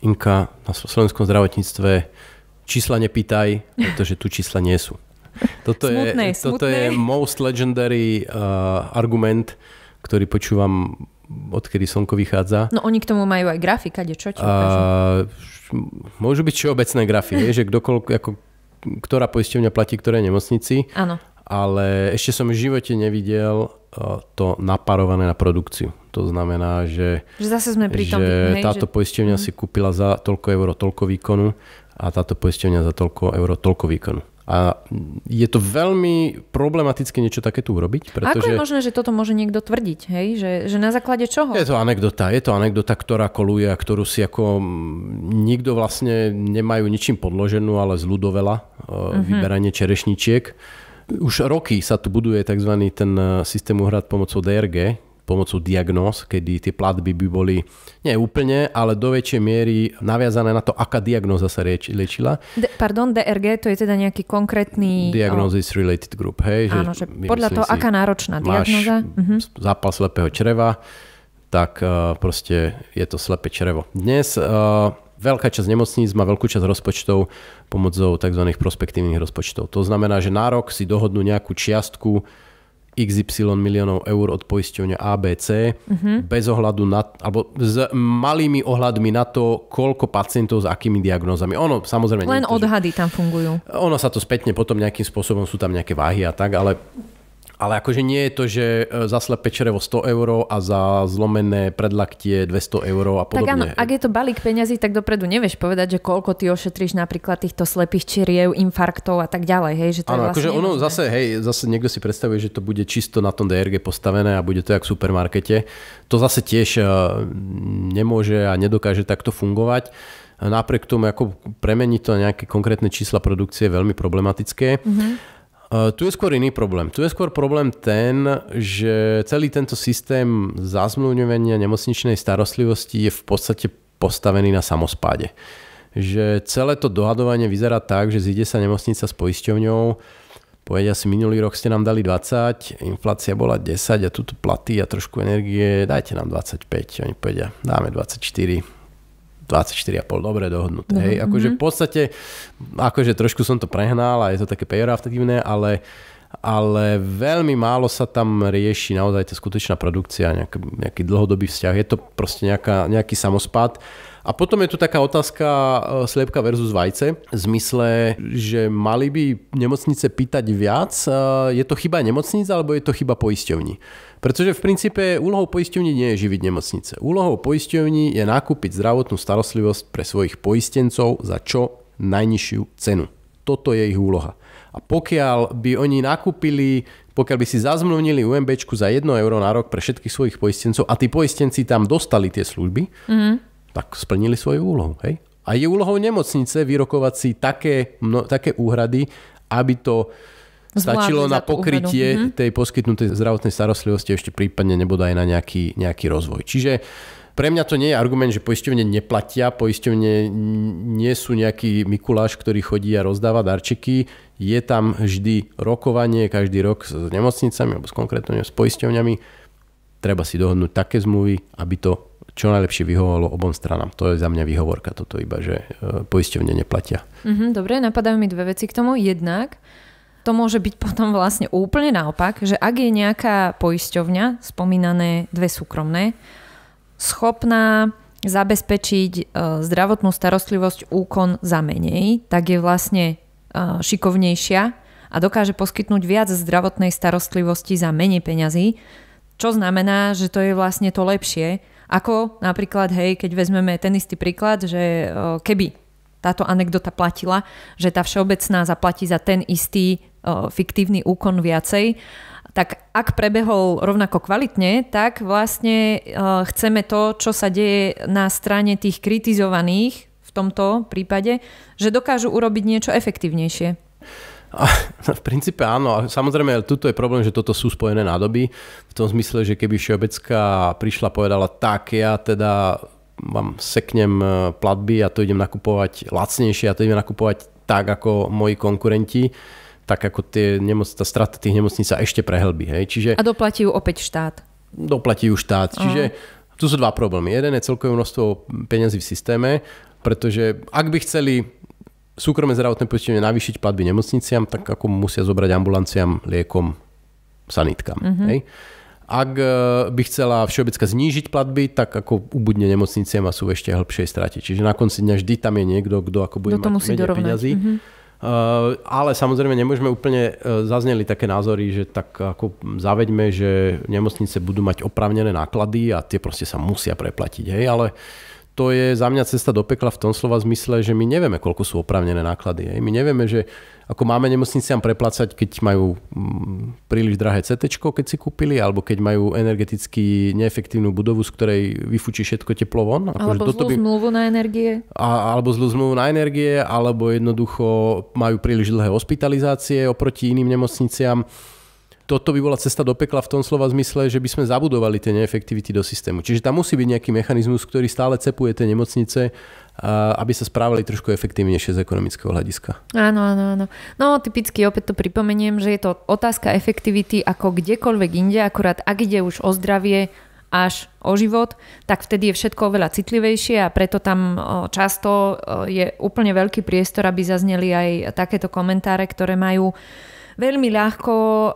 Speaker 2: Inka, na slovenskom zdravotníctve čísla nepýtaj, pretože tu čísla nie sú.
Speaker 1: Toto, smutné, je, smutné. toto je
Speaker 2: most legendary uh, argument, ktorý počúvam odkedy slnko vychádza.
Speaker 1: No oni k tomu majú aj grafika, kade čo ti
Speaker 2: a, Môžu byť všeobecné grafy, že kdokoľvek, ako, ktorá poisťovňa platí ktoré nemocnici. Áno. Ale ešte som v živote nevidel eh, to naparované na produkciu. To znamená, že,
Speaker 1: že, zase sme pri tom, že hej, táto že... poisťovňa mm. si mhm.
Speaker 2: kúpila za toľko euro toľko výkonu a táto poisťovňa za toľko euro toľko výkonu. A je to veľmi problematické niečo takéto urobiť. Pretože... Ako je možné,
Speaker 1: že toto môže niekto tvrdiť? Hej? Že, že na základe čoho? Je to
Speaker 2: anekdota. Je to anekdota, ktorá koluje a ktorú si ako nikto vlastne nemajú ničím podloženú, ale z ľudovela mm-hmm. vyberanie čerešničiek. Už roky sa tu buduje tzv. ten e, systém uhrad pomocou DRG, pomocou diagnóz, kedy tie platby by boli nie úplne, ale do väčšej miery naviazané na to, aká diagnóza sa rieč, liečila.
Speaker 1: De, pardon, DRG to je teda nejaký konkrétny... Diagnosis
Speaker 2: related group, hej? Áno, že, že podľa toho, si, aká náročná diagnoza. Mhm. zápal slepého čreva, tak uh, proste je to slepé črevo. Dnes uh, veľká časť nemocníc má veľkú časť rozpočtov pomocou tzv. prospektívnych rozpočtov. To znamená, že nárok si dohodnú nejakú čiastku, XY miliónov eur od poisťovňa ABC uh-huh. Mhm. bez ohľadu na, alebo s malými ohľadmi na to, koľko pacientov s akými diagnózami. Ono samozrejme... Len niekto,
Speaker 1: odhady tam fungujú.
Speaker 2: Ono sa to spätne potom nejakým spôsobom, sú tam nejaké váhy a tak, ale ale akože nie je to, že e, za slepé črevo 100 eur a za zlomené predlaktie 200 eur a podobne. Tak áno, ak
Speaker 1: je to balík peňazí, tak dopredu nevieš povedať, že koľko ty ošetríš napríklad týchto slepých čriev, infarktov a tak ďalej. Hej, že to áno, akože vlastne akože ono nemožné.
Speaker 2: zase, hej, zase niekto si predstavuje, že to bude čisto na tom DRG postavené a bude to jak v supermarkete. To zase tiež e, nemôže a nedokáže takto fungovať napriek tomu ako premeniť to na nejaké konkrétne čísla produkcie je veľmi problematické. Mm-hmm. Eh, tu je skôr iný problém. Tu je skôr problém ten, že celý tento systém zazmluvňovania nemocničnej starostlivosti je v podstate postavený na samospáde. Že celé to dohadovanie vyzerá tak, že zíde sa nemocnica s poisťovňou, povedia si, minulý rok ste nám dali 20, inflácia bola 10 a tu platy a trošku energie, dajte nám 25. Oni povedia, dáme 24, 24,5, dobre dohodnuté. No, hej. Mm-hmm. Akože v podstate, akože trošku som to prehnal a je to také pejoratívne, ale ale veľmi málo sa tam rieši naozaj tá skutočná produkcia, nejaký, nejaký dlhodobý vzťah. Je to proste nejaká, nejaký samospad a potom je tu taká otázka e, sliepka versus vajce, v zmysle, že mali by nemocnice pýtať viac. E, je to chyba nemocnice, alebo je to chyba poisťovní? Pretože v princípe úlohou poisťovní nie je živiť nemocnice. Úlohou poisťovní je nakúpiť zdravotnú starostlivosť pre svojich poistencov za čo najnižšiu cenu. Toto je ich úloha. A pokiaľ by oni nakúpili pokiaľ by si zazmluvnili UMB za 1 euro na rok pre všetkých svojich poistencov a tí poistenci tam dostali tie služby, mm-hmm tak splnili svoju úlohu. Hej? A je úlohou nemocnice vyrokovať si také, mno, také úhrady, aby to stačilo na pokrytie úhradu. Mhm. tej poskytnutej zdravotnej starostlivosti ešte prípadne aj na nejaký, nejaký rozvoj. Čiže pre mňa to nie je argument, že poisťovne neplatia, poisťovne nie sú nejaký Mikuláš, ktorý chodí a rozdáva darčeky. Je tam vždy rokovanie, každý rok s nemocnicami alebo s konkrétne s poisťovňami treba si dohodnúť také zmluvy, aby to čo najlepšie vyhovovalo obom stranám. To je za mňa výhovorka toto iba, že e, poisťovne neplatia.
Speaker 1: Mm-hmm, dobre, napadajú mi dve veci k tomu. Jednak to môže byť potom vlastne úplne naopak, že ak je nejaká poisťovňa, spomínané dve súkromné, schopná zabezpečiť e, zdravotnú starostlivosť úkon za menej, tak je vlastne e, šikovnejšia a dokáže poskytnúť viac zdravotnej starostlivosti za menej peňazí, čo znamená, že to je vlastne to lepšie, ako napríklad, hej, keď vezmeme ten istý príklad, že e, keby táto anekdota platila, že tá všeobecná zaplatí za ten istý e, fiktívny úkon viacej, tak ak prebehol rovnako kvalitne, tak vlastne e, chceme to, čo sa deje na strane tých kritizovaných v tomto prípade, že dokážu urobiť niečo efektívnejšie.
Speaker 2: A v princípe áno. A samozrejme, tuto je problém, že toto sú spojené nádoby. V tom zmysle, že keby Všeobecka prišla povedala, tak ja teda vám seknem e, platby a to idem nakupovať lacnejšie a to idem nakupovať tak ako moji konkurenti, tak ako tie nemoc, tá strata tých nemocníc sa ešte prehlbí. Hej. Čiže, a
Speaker 1: doplatí ju opäť štát.
Speaker 2: Doplatí ju štát. Aha. Čiže tu sú dva problémy. Jeden je celkové množstvo peňazí v systéme, pretože ak by chceli súkromné zdravotné poistenie navýšiť platby nemocniciam, tak ako musia zobrať ambulanciám, liekom, sanitkám. Mm-hmm. Hej? Ak e, by chcela všeobecka znížiť platby, tak ako ubudne nemocniciam a sú ešte hĺbšie strate. Čiže na konci dňa vždy tam je niekto, kto ako bude to mať menej peniazy. Mm-hmm. Uh, ale samozrejme nemôžeme úplne uh, zazneli také názory, že tak ako zaveďme, že nemocnice budú mať opravnené náklady a tie proste sa musia preplatiť. Hej? Ale uh, to je za mňa cesta do pekla v tom slova zmysle, že my nevieme, koľko sú opravnené náklady. Je. My nevieme, že ako máme nemocniciam preplácať, keď majú mm, príliš drahé CT, keď si kúpili, alebo keď majú energeticky neefektívnu budovu, z ktorej vyfučí všetko teplo von. Ako, alebo zlú by...
Speaker 1: zmluvu na energie.
Speaker 2: A, alebo zlú zmluvu na energie, alebo jednoducho majú príliš dlhé hospitalizácie oproti iným nemocniciam toto by bola cesta do pekla v tom slova zmysle, že by sme zabudovali tie neefektivity do systému. Čiže tam musí byť nejaký mechanizmus, ktorý stále cepuje tie nemocnice, aby sa správali trošku efektívnejšie z ekonomického hľadiska.
Speaker 1: Áno, áno, áno. No typicky opäť to pripomeniem, že je to otázka efektivity ako kdekoľvek inde, akurát ak ide už o zdravie, až o život, tak vtedy je všetko oveľa citlivejšie a preto tam často je úplne veľký priestor, aby zazneli aj takéto komentáre, ktoré majú uh, veľmi ľahko eh,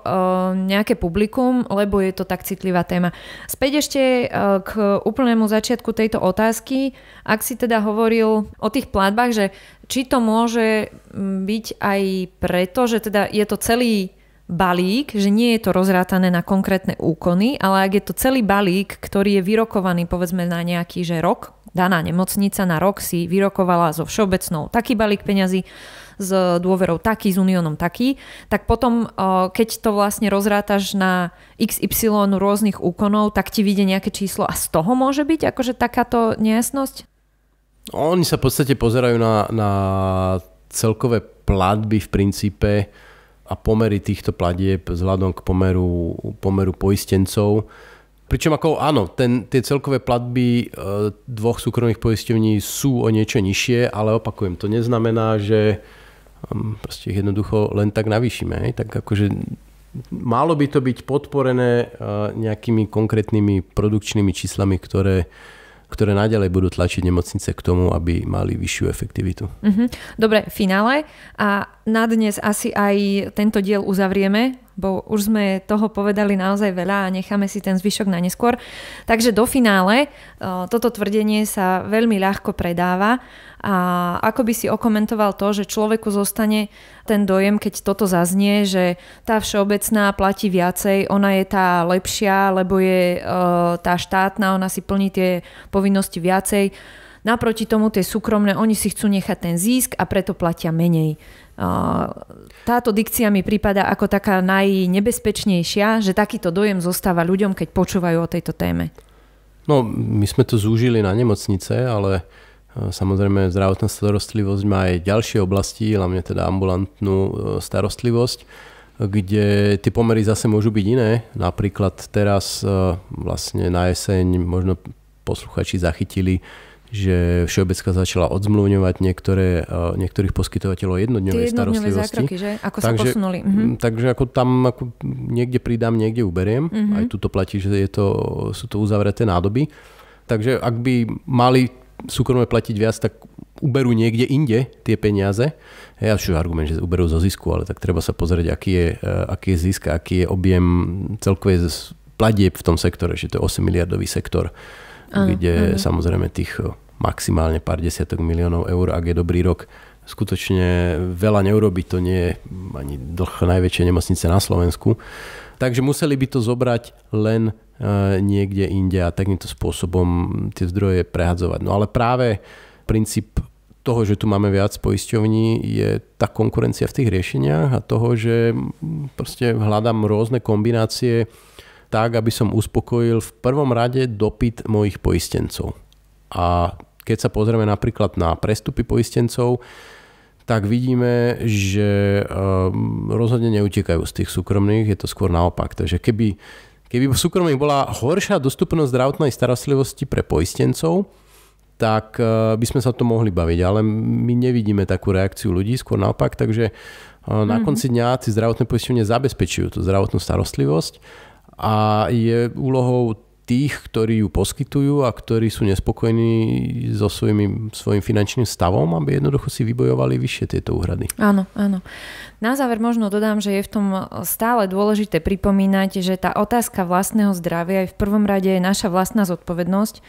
Speaker 1: nejaké publikum, lebo je to tak citlivá téma. Späť ešte eh, k úplnému začiatku tejto otázky. Ak si teda hovoril o tých platbách, že či to môže mm, byť aj preto, že teda je to celý balík, že nie je to rozrátané na konkrétne úkony, ale ak je to celý balík, ktorý je vyrokovaný povedzme na nejaký že rok, daná nemocnica na rok si vyrokovala so všeobecnou taký balík peňazí, s dôverou taký, s Uniónom taký, tak potom, keď to vlastne rozrátaš na XY rôznych úkonov, tak ti vyjde nejaké číslo a z toho môže byť akože takáto nejasnosť?
Speaker 2: Oni sa v podstate pozerajú na, na celkové platby v princípe a pomery týchto platieb vzhľadom k pomeru, pomeru poistencov. Pričom ako áno, ten, tie celkové platby e, dvoch súkromných poisťovní sú o niečo nižšie, ale opakujem, to neznamená, že proste jednoducho len tak navýšime. Hej? Tak akože malo by to byť podporené e, nejakými konkrétnymi produkčnými číslami, ktoré ktoré naďalej budú tlačiť nemocnice k tomu, aby mali vyššiu efektivitu.
Speaker 1: Mm-hmm. Dobre, finále. A na dnes asi aj tento diel uzavrieme bo už sme toho povedali naozaj veľa a necháme si ten zvyšok na neskôr. Takže do finále eh, toto tvrdenie sa veľmi ľahko predáva a ako by si okomentoval to, že človeku zostane ten dojem, keď toto zaznie, že tá všeobecná platí viacej, ona je tá lepšia, lebo je eh, tá štátna, ona si plní tie povinnosti viacej Naproti tomu tie súkromné, oni si chcú nechať ten zisk a preto platia menej. Táto dikcia mi prípada ako taká najnebezpečnejšia, že takýto dojem zostáva ľuďom, keď počúvajú o tejto téme.
Speaker 2: No, my sme to zúžili na nemocnice, ale e, Samozrejme, zdravotná starostlivosť má aj ďalšie oblasti, hlavne teda ambulantnú e, starostlivosť, kde tie pomery zase môžu byť iné. Napríklad teraz e, vlastne na jeseň možno posluchači zachytili že Všeobecka začala odzmluvňovať niektoré, e, niektorých poskytovateľov jednodňovej starostlivosti. Zákroky, že? Ako takže, sa posunuli. Mhm. Takže ako tam ako niekde pridám, niekde uberiem. Mhm. Aj tu to platí, že je to, sú to uzavreté nádoby. Takže ak by mali súkromne platiť viac, tak uberú niekde inde tie peniaze. Ja čo argument, že uberú zo zisku, ale tak treba sa pozrieť, aký je, e, aký je zisk, aký je objem celkovej platieb v tom sektore, že to je 8 miliardový sektor, ano, kde ano. samozrejme tých e, maximálne pár desiatok miliónov eur, ak je dobrý rok. Skutočne veľa neurobi, to nie je ani dlh najväčšej nemocnice na Slovensku. Takže museli by to zobrať len e, niekde inde a takýmto spôsobom tie zdroje prehadzovať. No ale práve princíp toho, že tu máme viac poisťovní, je tá konkurencia v tých riešeniach a toho, že proste hľadám rôzne kombinácie tak, aby som uspokojil v prvom rade dopyt mojich poistencov. A keď sa pozrieme napríklad na prestupy poistencov, tak vidíme, že ehm, rozhodne neutekajú z tých súkromných, je to skôr naopak. Takže keby, keby v súkromných bola horšia dostupnosť zdravotnej starostlivosti pre poistencov, tak ehm, by sme sa to mohli baviť, ale my nevidíme takú reakciu ľudí, skôr naopak, takže ehm, na mhm. konci dňa si zdravotné poistenie zabezpečujú tú zdravotnú starostlivosť a je úlohou tých, ktorí ju poskytujú a ktorí sú nespokojní so svojimi, svojim finančným stavom, aby jednoducho si vybojovali vyššie tieto úhrady.
Speaker 1: Áno, áno. Na záver možno dodám, že je v tom stále dôležité pripomínať, že tá otázka vlastného zdravia je v prvom rade naša vlastná zodpovednosť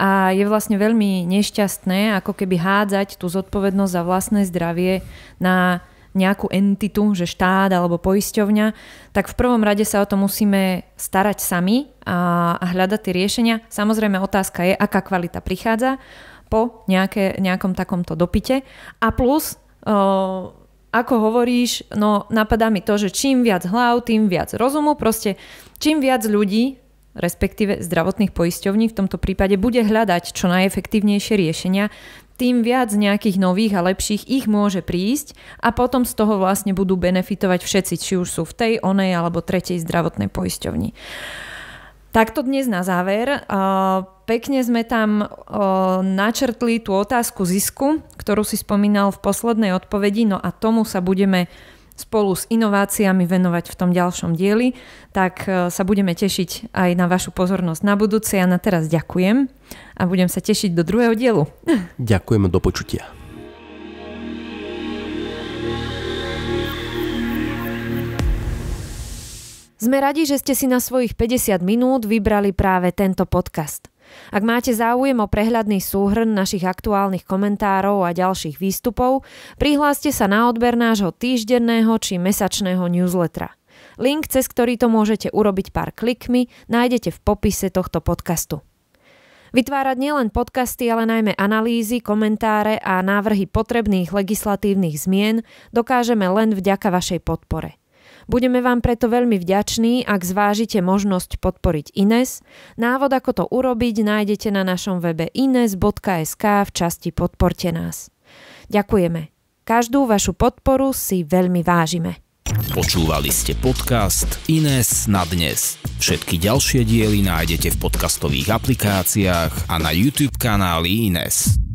Speaker 1: a je vlastne veľmi nešťastné ako keby hádzať tú zodpovednosť za vlastné zdravie na nejakú entitu, že štát alebo poisťovňa, tak v prvom rade sa o to musíme starať sami a, a hľadať tie riešenia. Samozrejme otázka je, aká kvalita prichádza po nejaké, nejakom takomto dopite. A plus... o, ako hovoríš, no napadá mi to, že čím viac hlav, tým viac rozumu, proste čím viac ľudí, respektíve zdravotných poisťovní v tomto prípade, bude hľadať čo najefektívnejšie riešenia, tým viac nejakých nových a lepších ich môže prísť a potom z toho vlastne budú benefitovať všetci, či už sú v tej, onej alebo tretej zdravotnej poisťovni. Takto dnes na záver. Pekne sme tam načrtli tú otázku zisku, ktorú si spomínal v poslednej odpovedi, no a tomu sa budeme spolu s inováciami venovať v tom ďalšom dieli, tak e, sa budeme tešiť aj na vašu pozornosť na budúce. Ja na teraz ďakujem a budem sa tešiť do druhého dielu.
Speaker 2: Ďakujem do počutia.
Speaker 1: Sme radi, že ste si na svojich 50 minút vybrali práve tento podcast. Ak máte záujem o prehľadný súhrn našich aktuálnych komentárov a ďalších výstupov, prihláste sa na odber nášho týždenného či mesačného newslettera. Link, cez ktorý to môžete urobiť pár klikmi, nájdete v popise tohto podcastu. Vytvárať nielen podcasty, ale najmä analýzy, komentáre a návrhy potrebných legislatívnych zmien dokážeme len vďaka vašej podpore. Budeme vám preto veľmi vďační, ak zvážite možnosť podporiť Ines. Návod, ako to urobiť, nájdete na našom webe ines.sk v časti Podporte nás. Ďakujeme. Každú vašu podporu si veľmi vážime.
Speaker 2: Počúvali ste podcast Ines na dnes. Všetky
Speaker 1: ďalšie diely nájdete v podcastových aplikáciách a na YouTube kanáli Ines.